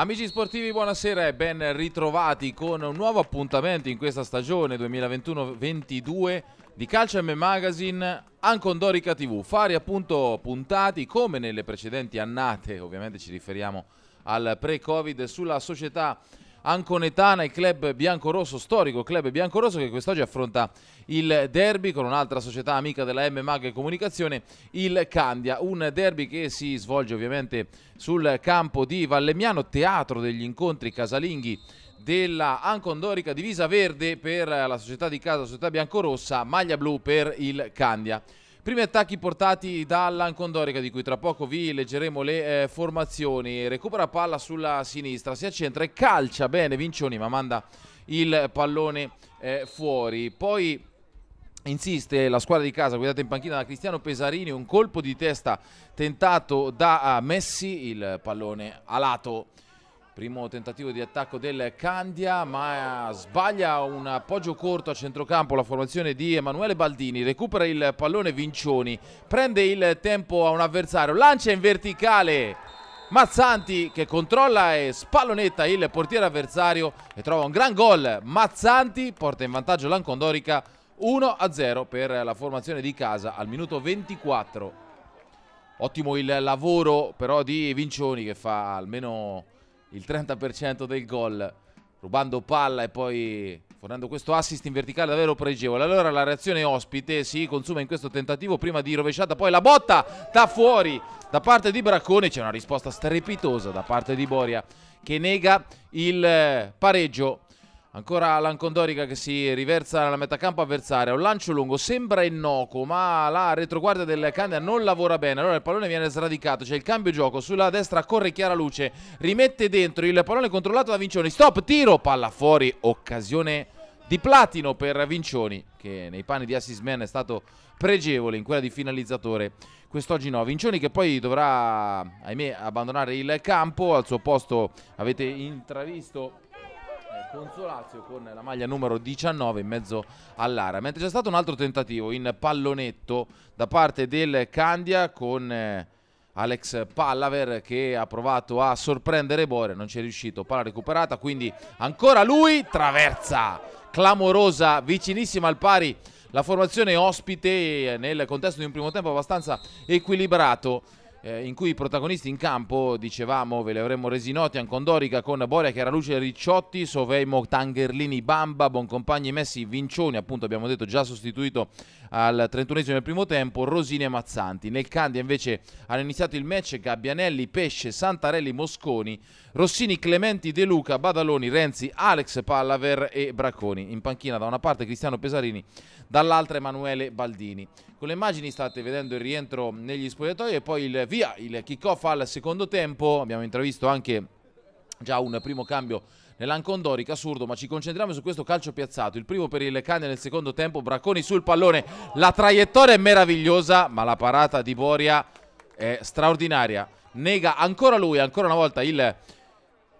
Amici sportivi, buonasera e ben ritrovati con un nuovo appuntamento in questa stagione 2021-22 di Calcio M Magazine Ancondorica TV. Fari appunto puntati come nelle precedenti annate, ovviamente ci riferiamo al pre-Covid, sulla società Anconetana, il club biancorosso, storico club biancorosso che quest'oggi affronta il derby con un'altra società amica della M Mag Comunicazione, il Candia, un derby che si svolge ovviamente sul campo di Vallemiano, teatro degli incontri casalinghi della Ancondorica divisa verde per la società di casa, società biancorossa, maglia blu per il Candia. Primi attacchi portati dall'Ancondorica di cui tra poco vi leggeremo le eh, formazioni. Recupera palla sulla sinistra, si accentra e calcia bene Vincioni ma manda il pallone eh, fuori. Poi Insiste la squadra di casa guidata in panchina da Cristiano Pesarini, un colpo di testa tentato da eh, Messi, il pallone a lato. Primo tentativo di attacco del Candia, ma sbaglia un appoggio corto a centrocampo la formazione di Emanuele Baldini. Recupera il pallone Vincioni, prende il tempo a un avversario, lancia in verticale Mazzanti che controlla e spallonetta il portiere avversario e trova un gran gol. Mazzanti porta in vantaggio l'Ancondorica 1-0 per la formazione di casa al minuto 24. Ottimo il lavoro però di Vincioni che fa almeno il 30% del gol, rubando palla e poi fornendo questo assist in verticale davvero pregevole. Allora la reazione ospite si consuma in questo tentativo prima di rovesciata, poi la botta da fuori da parte di Bracconi, c'è una risposta strepitosa da parte di Boria che nega il eh, pareggio Ancora Alan Condorica che si riversa nella metà campo avversaria. Un lancio lungo, sembra innocuo, ma la retroguardia del Candia non lavora bene. Allora il pallone viene sradicato, c'è il cambio gioco. Sulla destra corre Chiara Luce, rimette dentro il pallone controllato da Vincioni. Stop, tiro, palla fuori, occasione di platino per Vincioni, che nei panni di Assist Man è stato pregevole in quella di finalizzatore. Quest'oggi no, Vincioni che poi dovrà, ahimè, abbandonare il campo. Al suo posto avete intravisto Consolazio con la maglia numero 19 in mezzo all'area. Mentre c'è stato un altro tentativo in pallonetto da parte del Candia con eh, Alex Pallaver che ha provato a sorprendere Bore, non ci è riuscito, palla recuperata, quindi ancora lui, traversa clamorosa, vicinissima al pari la formazione ospite nel contesto di un primo tempo abbastanza equilibrato eh, in cui i protagonisti in campo, dicevamo, ve li avremmo resi noti, Ancondorica con Boria, Chiaraluce, Ricciotti, Soveimo, Tangerlini, Bamba, Boncompagni, Messi, Vincioni, appunto abbiamo detto già sostituito al 31 esimo del primo tempo, Rosini e Mazzanti. Nel Candia invece hanno iniziato il match Gabbianelli, Pesce, Santarelli, Mosconi, Rossini, Clementi, De Luca, Badaloni, Renzi, Alex Pallaver e Bracconi. In panchina da una parte Cristiano Pesarini, dall'altra Emanuele Baldini. Con le immagini state vedendo il rientro negli spogliatoi e poi il via il kick-off al secondo tempo, abbiamo intravisto anche già un primo cambio nell'Ancondorica assurdo, ma ci concentriamo su questo calcio piazzato, il primo per il Cane nel secondo tempo, Bracconi sul pallone, la traiettoria è meravigliosa, ma la parata di Boria è straordinaria, nega ancora lui, ancora una volta il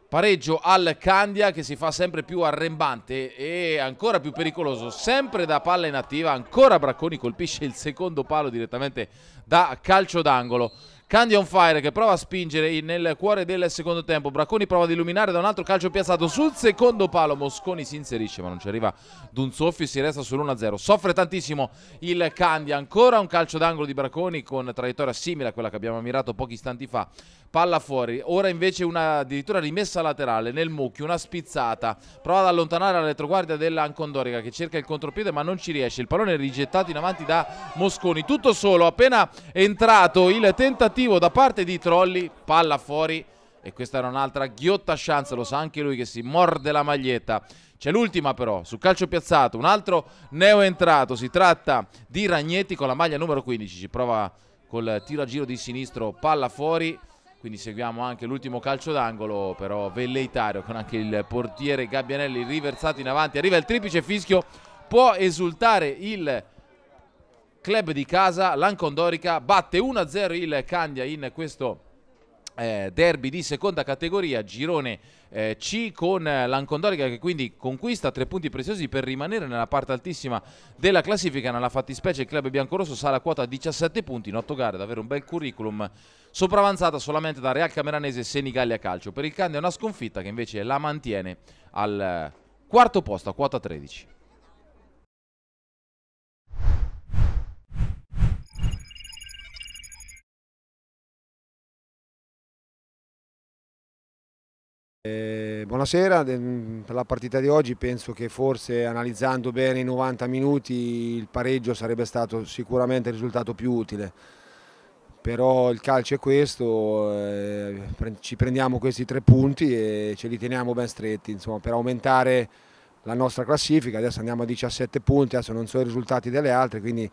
pareggio al Candia che si fa sempre più arrembante e ancora più pericoloso, sempre da palla inattiva, ancora Bracconi colpisce il secondo palo direttamente da calcio d'angolo. Candy on fire che prova a spingere nel cuore del secondo tempo. Bracconi prova ad illuminare da un altro calcio piazzato sul secondo palo. Mosconi si inserisce ma non ci arriva d'un soffio. Si resta sull'1-0. Soffre tantissimo il Candy. Ancora un calcio d'angolo di Bracconi con traiettoria simile a quella che abbiamo ammirato pochi istanti fa. Palla fuori. Ora invece una addirittura rimessa laterale nel mucchio. Una spizzata. Prova ad allontanare la retroguardia dell'Ancondorica che cerca il contropiede ma non ci riesce. Il pallone è rigettato in avanti da Mosconi. Tutto solo. Appena entrato il tentativo cattivo da parte di Trolli, palla fuori e questa era un'altra ghiotta chance, lo sa anche lui che si morde la maglietta. C'è l'ultima però, su calcio piazzato, un altro neo entrato, si tratta di Ragnetti con la maglia numero 15, ci prova col tiro a giro di sinistro, palla fuori, quindi seguiamo anche l'ultimo calcio d'angolo, però velleitario con anche il portiere Gabbianelli riversato in avanti, arriva il triplice fischio, può esultare il club di casa, l'Ancondorica, batte 1-0 il Candia in questo eh, derby di seconda categoria, girone eh, C con l'Ancondorica che quindi conquista tre punti preziosi per rimanere nella parte altissima della classifica. Nella fattispecie il club biancorosso sale a quota 17 punti in 8 gare, davvero un bel curriculum sopravanzata solamente da Real Cameranese e Senigallia Calcio. Per il Candia una sconfitta che invece la mantiene al eh, quarto posto a quota 13. Eh, buonasera, ehm, per la partita di oggi penso che forse analizzando bene i 90 minuti il pareggio sarebbe stato sicuramente il risultato più utile, però il calcio è questo, eh, ci prendiamo questi tre punti e ce li teniamo ben stretti insomma, per aumentare la nostra classifica, adesso andiamo a 17 punti, adesso non so i risultati delle altre, quindi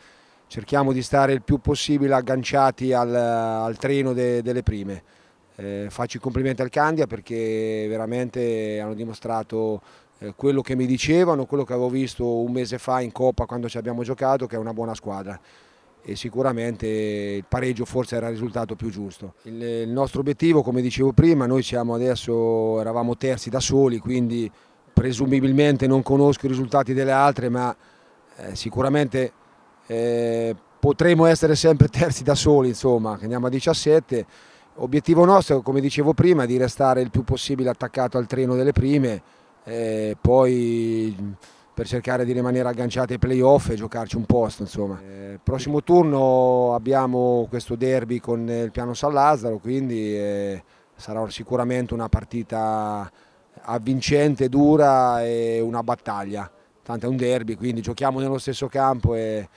cerchiamo di stare il più possibile agganciati al, al treno de, delle prime. Eh, faccio i complimenti al Candia perché veramente hanno dimostrato eh, quello che mi dicevano, quello che avevo visto un mese fa in Coppa quando ci abbiamo giocato, che è una buona squadra e sicuramente il pareggio forse era il risultato più giusto. Il, il nostro obiettivo, come dicevo prima, noi siamo adesso, eravamo terzi da soli, quindi presumibilmente non conosco i risultati delle altre, ma eh, sicuramente eh, potremo essere sempre terzi da soli, insomma, andiamo a 17 Obiettivo nostro, come dicevo prima, è di restare il più possibile attaccato al treno delle prime, e poi per cercare di rimanere agganciati ai playoff e giocarci un posto. Insomma. Il eh, eh, prossimo turno abbiamo questo derby con il piano San Lazzaro, quindi eh, sarà sicuramente una partita avvincente, dura e una battaglia. Tanto è un derby, quindi giochiamo nello stesso campo e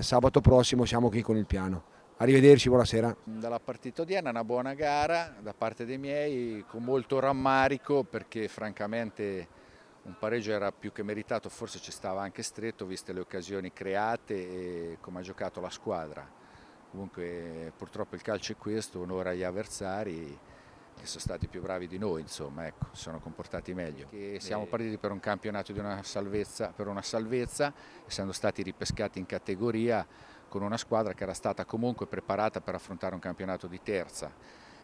sabato prossimo siamo qui con il piano. Arrivederci, buonasera. Dalla partita odierna una buona gara da parte dei miei, con molto rammarico perché francamente un pareggio era più che meritato, forse ci stava anche stretto viste le occasioni create e come ha giocato la squadra. Comunque purtroppo il calcio è questo, onora agli avversari che sono stati più bravi di noi, insomma, ecco, sono comportati meglio. E siamo partiti per un campionato di una salvezza, per una salvezza, essendo stati ripescati in categoria con una squadra che era stata comunque preparata per affrontare un campionato di terza.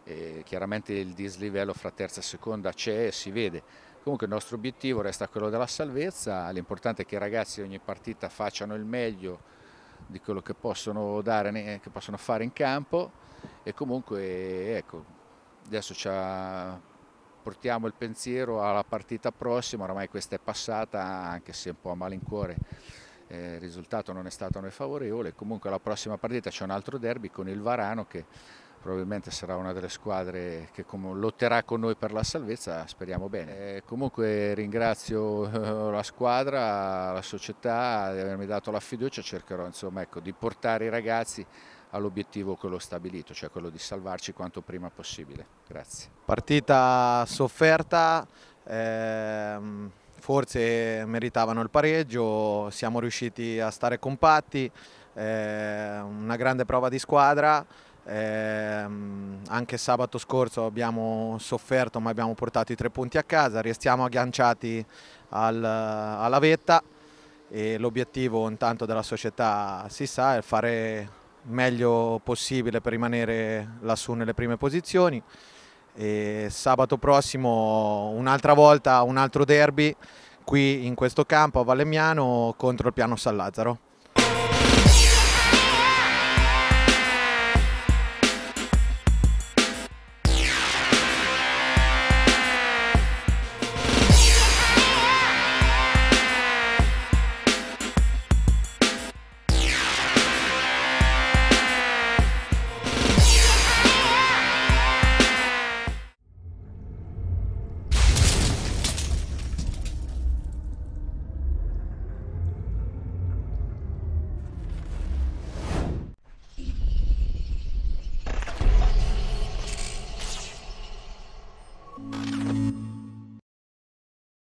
E chiaramente il dislivello fra terza e seconda c'è e si vede. Comunque il nostro obiettivo resta quello della salvezza, l'importante è che i ragazzi ogni partita facciano il meglio di quello che possono, dare, che possono fare in campo e comunque ecco, adesso portiamo il pensiero alla partita prossima, oramai questa è passata anche se un po' a malincuore eh, il risultato non è stato a favorevole, comunque la prossima partita c'è un altro derby con il Varano che probabilmente sarà una delle squadre che lotterà con noi per la salvezza, speriamo bene. E eh, comunque ringrazio eh, la squadra, la società di avermi dato la fiducia, cercherò insomma, ecco, di portare i ragazzi all'obiettivo quello stabilito, cioè quello di salvarci quanto prima possibile. Grazie. Partita sofferta. Ehm forse meritavano il pareggio, siamo riusciti a stare compatti, eh, una grande prova di squadra. Eh, anche sabato scorso abbiamo sofferto ma abbiamo portato i tre punti a casa, restiamo agganciati al, alla vetta e l'obiettivo intanto della società si sa è fare meglio possibile per rimanere lassù nelle prime posizioni. E sabato prossimo un'altra volta un altro derby qui in questo campo a Valemiano contro il Piano Lazzaro.